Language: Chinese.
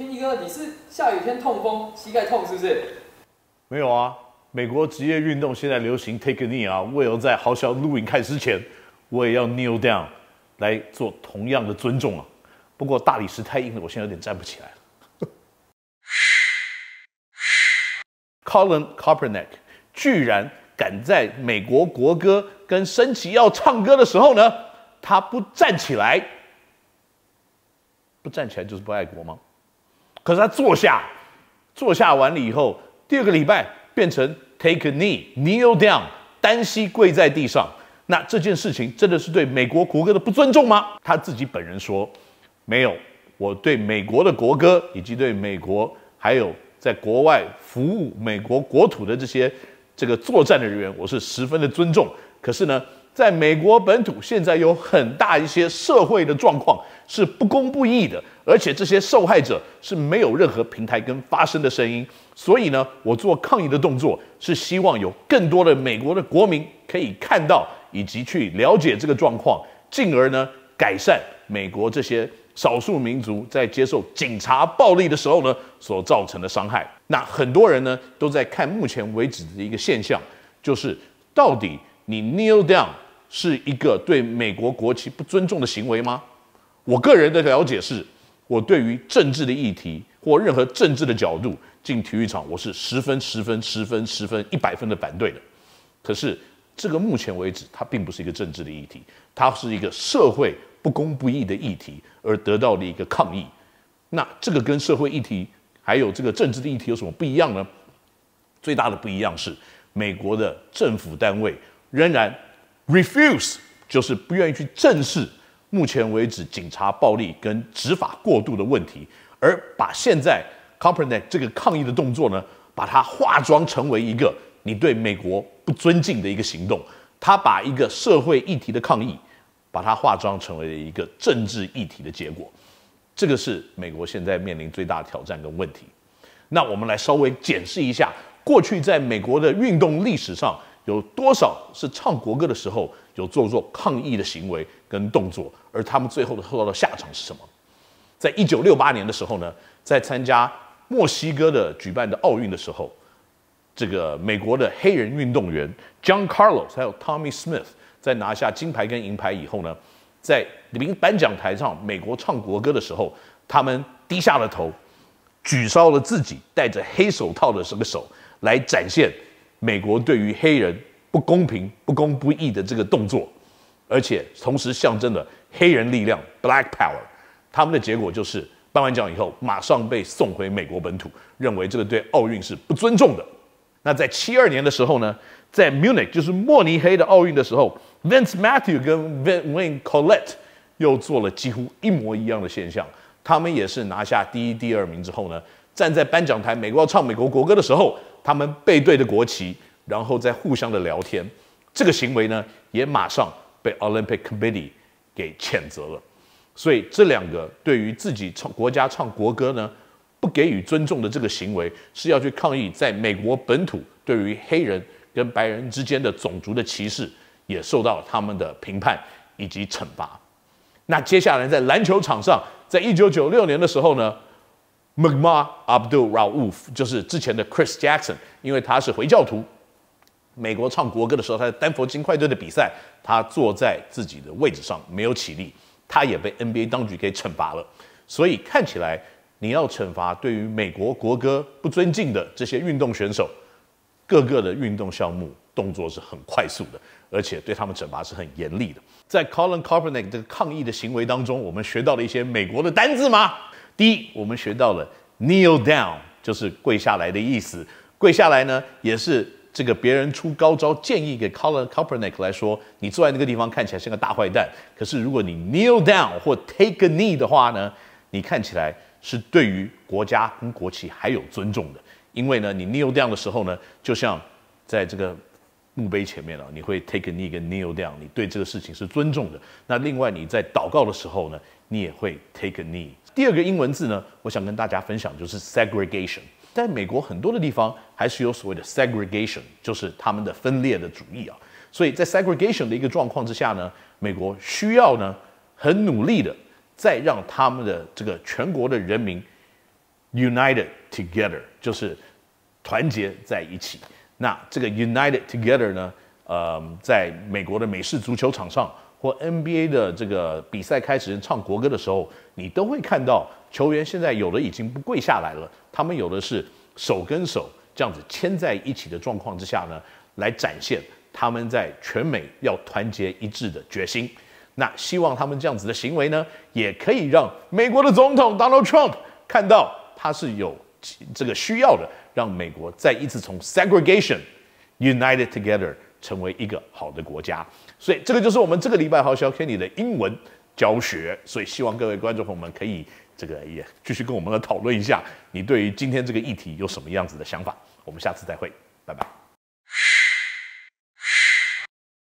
天一哥，你是下雨天痛风，膝盖痛是不是？没有啊，美国职业运动现在流行 take knee 啊，为了在豪少录影开始前，我也要 kneel down 来做同样的尊重啊。不过大理石太硬了，我现在有点站不起来了。Colin k a p e r n i c k 居然敢在美国国歌跟升旗要唱歌的时候呢，他不站起来，不站起来就是不爱国吗？可是他坐下，坐下完了以后，第二个礼拜变成 take a knee, kneel down, 单膝跪在地上。那这件事情真的是对美国国歌的不尊重吗？他自己本人说，没有。我对美国的国歌以及对美国，还有在国外服务美国国土的这些这个作战的人员，我是十分的尊重。可是呢？在美国本土，现在有很大一些社会的状况是不公不义的，而且这些受害者是没有任何平台跟发声的声音。所以呢，我做抗议的动作是希望有更多的美国的国民可以看到以及去了解这个状况，进而呢改善美国这些少数民族在接受警察暴力的时候呢所造成的伤害。那很多人呢都在看目前为止的一个现象，就是到底。你 kneel down 是一个对美国国旗不尊重的行为吗？我个人的了解是，我对于政治的议题或任何政治的角度进体育场，我是十分、十分、十分、十分一百分的反对的。可是这个目前为止，它并不是一个政治的议题，它是一个社会不公不义的议题而得到的一个抗议。那这个跟社会议题还有这个政治的议题有什么不一样呢？最大的不一样是，美国的政府单位。仍然 refuse 就是不愿意去正视目前为止警察暴力跟执法过度的问题，而把现在 c o m p t e n 这个抗议的动作呢，把它化妆成为一个你对美国不尊敬的一个行动。他把一个社会议题的抗议，把它化妆成为了一个政治议题的结果。这个是美国现在面临最大的挑战跟问题。那我们来稍微解释一下，过去在美国的运动历史上。有多少是唱国歌的时候有做做抗议的行为跟动作？而他们最后的受到的下场是什么？在一九六八年的时候呢，在参加墨西哥的举办的奥运的时候，这个美国的黑人运动员 John Carlos 还有 Tommy Smith 在拿下金牌跟银牌以后呢，在领颁奖台上，美国唱国歌的时候，他们低下了头，举烧了自己戴着黑手套的这个手来展现。美国对于黑人不公平、不公不义的这个动作，而且同时象征了黑人力量 （Black Power），他们的结果就是颁完奖以后马上被送回美国本土，认为这个对奥运是不尊重的。那在七二年的时候呢，在 Munich 就是慕尼黑的奥运的时候，Vince Matthew 跟 v y n e Colett 又做了几乎一模一样的现象，他们也是拿下第一、第二名之后呢，站在颁奖台，美国要唱美国国歌的时候。他们背对着国旗，然后在互相的聊天，这个行为呢，也马上被 Olympic Committee 给谴责了。所以这两个对于自己唱国家唱国歌呢，不给予尊重的这个行为，是要去抗议在美国本土对于黑人跟白人之间的种族的歧视，也受到他们的评判以及惩罚。那接下来在篮球场上，在一九九六年的时候呢？Magma Abdul Rauf 就是之前的 Chris Jackson，因为他是回教徒，美国唱国歌的时候，他在丹佛金块队的比赛，他坐在自己的位置上没有起立，他也被 NBA 当局给惩罚了。所以看起来，你要惩罚对于美国国歌不尊敬的这些运动选手，各个的运动项目动作是很快速的，而且对他们惩罚是很严厉的。在 Colin Kaepernick 这个抗议的行为当中，我们学到了一些美国的单字吗？第一，我们学到了 kneel down 就是跪下来的意思。跪下来呢，也是这个别人出高招建议给 c o l e r n c o p e r n i c 来说，你坐在那个地方看起来像个大坏蛋。可是如果你 kneel down 或 take a knee 的话呢，你看起来是对于国家跟国旗还有尊重的。因为呢，你 kneel down 的时候呢，就像在这个墓碑前面了，你会 take a knee 跟 kneel down，你对这个事情是尊重的。那另外你在祷告的时候呢？你也会 take a knee。第二个英文字呢，我想跟大家分享就是 segregation。在美国很多的地方还是有所谓的 segregation，就是他们的分裂的主义啊。所以在 segregation 的一个状况之下呢，美国需要呢很努力的再让他们的这个全国的人民 united together，就是团结在一起。那这个 united together 呢，呃，在美国的美式足球场上。或 NBA 的这个比赛开始唱国歌的时候，你都会看到球员现在有的已经不跪下来了，他们有的是手跟手这样子牵在一起的状况之下呢，来展现他们在全美要团结一致的决心。那希望他们这样子的行为呢，也可以让美国的总统 Donald Trump 看到他是有这个需要的，让美国再一次从 Segregation United Together。成为一个好的国家，所以这个就是我们这个礼拜好小 Kenny 的英文教学。所以希望各位观众朋友们可以这个也继续跟我们来讨论一下，你对于今天这个议题有什么样子的想法？我们下次再会，拜拜。